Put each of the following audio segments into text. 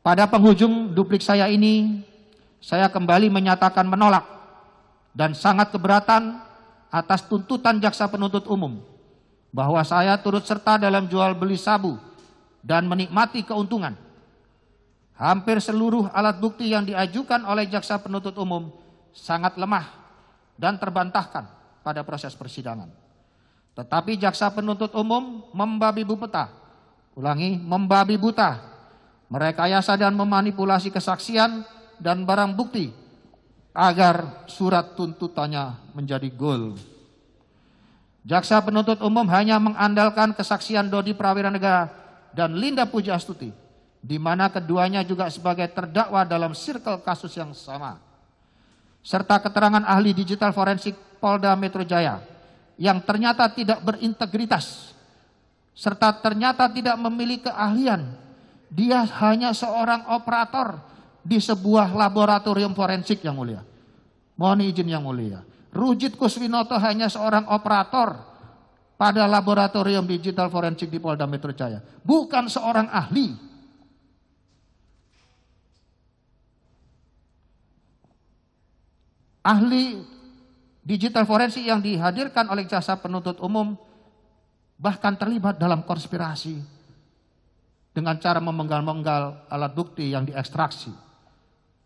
Pada penghujung duplik saya ini, saya kembali menyatakan menolak dan sangat keberatan atas tuntutan jaksa penuntut umum bahwa saya turut serta dalam jual beli sabu dan menikmati keuntungan. Hampir seluruh alat bukti yang diajukan oleh jaksa penuntut umum sangat lemah dan terbantahkan pada proses persidangan. Tetapi jaksa penuntut umum membabi buta, ulangi membabi buta merekayasa dan memanipulasi kesaksian dan barang bukti agar surat tuntutannya menjadi gol. Jaksa penuntut umum hanya mengandalkan kesaksian Dodi Prawira Negara dan Linda Puja Astuti, di mana keduanya juga sebagai terdakwa dalam sirkel kasus yang sama, serta keterangan ahli digital forensik Polda Metro Jaya yang ternyata tidak berintegritas, serta ternyata tidak memiliki keahlian dia hanya seorang operator di sebuah laboratorium forensik yang mulia. Mohon izin yang mulia. Rujit Kuswinoto hanya seorang operator pada laboratorium digital forensik di Polda Metro Jaya. Bukan seorang ahli. Ahli digital forensik yang dihadirkan oleh jasa penuntut umum bahkan terlibat dalam konspirasi dengan cara memenggal-menggal alat bukti yang diekstraksi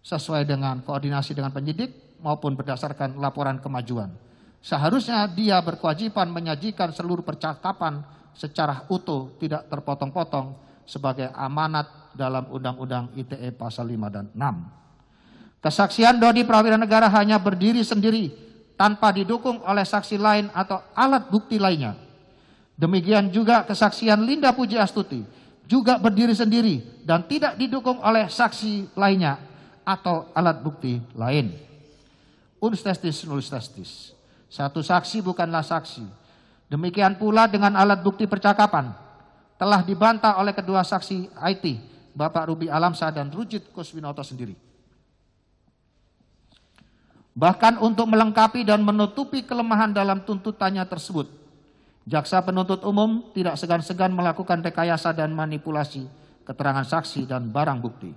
sesuai dengan koordinasi dengan penyidik maupun berdasarkan laporan kemajuan. Seharusnya dia berkewajiban menyajikan seluruh percakapan secara utuh, tidak terpotong-potong sebagai amanat dalam Undang-Undang ITE pasal 5 dan 6. Kesaksian Dodi Prawira Negara hanya berdiri sendiri tanpa didukung oleh saksi lain atau alat bukti lainnya. Demikian juga kesaksian Linda Puji Astuti juga berdiri sendiri dan tidak didukung oleh saksi lainnya atau alat bukti lain. nulis testis. Satu saksi bukanlah saksi. Demikian pula dengan alat bukti percakapan telah dibantah oleh kedua saksi IT, Bapak Rubi Alamsa dan Rujit Kuswinoto sendiri. Bahkan untuk melengkapi dan menutupi kelemahan dalam tuntutannya tersebut, Jaksa penuntut umum tidak segan-segan melakukan rekayasa dan manipulasi keterangan saksi dan barang bukti.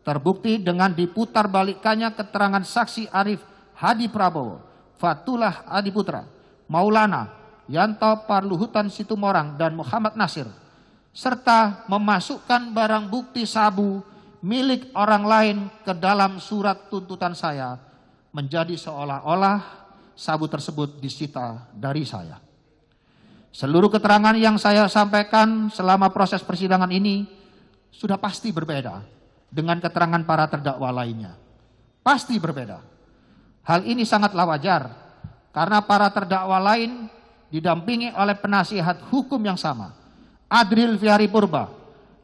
Terbukti dengan diputar balikkannya keterangan saksi Arif Hadi Prabowo, Fatullah Adi Putra, Maulana, Yanto Parluhutan Situmorang, dan Muhammad Nasir, serta memasukkan barang bukti sabu milik orang lain ke dalam surat tuntutan saya menjadi seolah-olah sabu tersebut disita dari saya. Seluruh keterangan yang saya sampaikan selama proses persidangan ini sudah pasti berbeda dengan keterangan para terdakwa lainnya. Pasti berbeda. Hal ini sangatlah wajar karena para terdakwa lain didampingi oleh penasihat hukum yang sama, Adril Fihari Purba,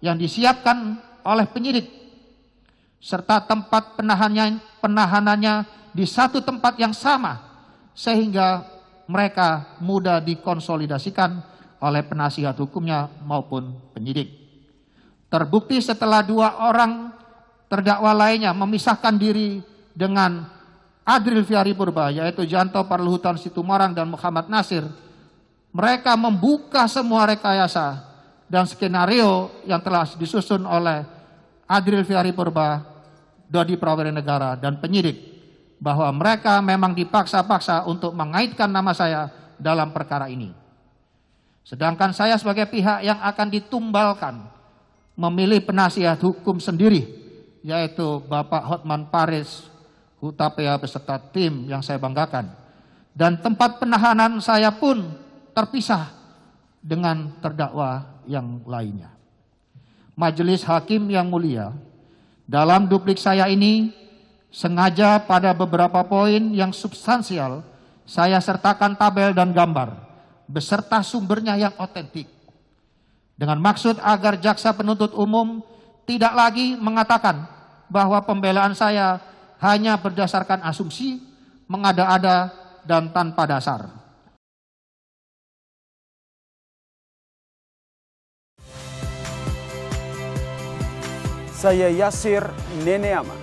yang disiapkan oleh penyidik serta tempat penahannya, penahanannya di satu tempat yang sama sehingga mereka mudah dikonsolidasikan oleh penasihat hukumnya maupun penyidik. Terbukti setelah dua orang terdakwa lainnya memisahkan diri dengan Adril Fiari Purba, yaitu Janto Parluhutan Situmorang dan Muhammad Nasir, mereka membuka semua rekayasa dan skenario yang telah disusun oleh Adril Fiari Purba, Dodi Prawira Negara, dan penyidik bahwa mereka memang dipaksa-paksa untuk mengaitkan nama saya dalam perkara ini. Sedangkan saya sebagai pihak yang akan ditumbalkan memilih penasihat hukum sendiri yaitu Bapak Hotman Paris Hutapea beserta tim yang saya banggakan. Dan tempat penahanan saya pun terpisah dengan terdakwa yang lainnya. Majelis Hakim yang mulia, dalam duplik saya ini Sengaja pada beberapa poin yang substansial, saya sertakan tabel dan gambar beserta sumbernya yang otentik. Dengan maksud agar jaksa penuntut umum tidak lagi mengatakan bahwa pembelaan saya hanya berdasarkan asumsi, mengada-ada, dan tanpa dasar. Saya Yasir Neneama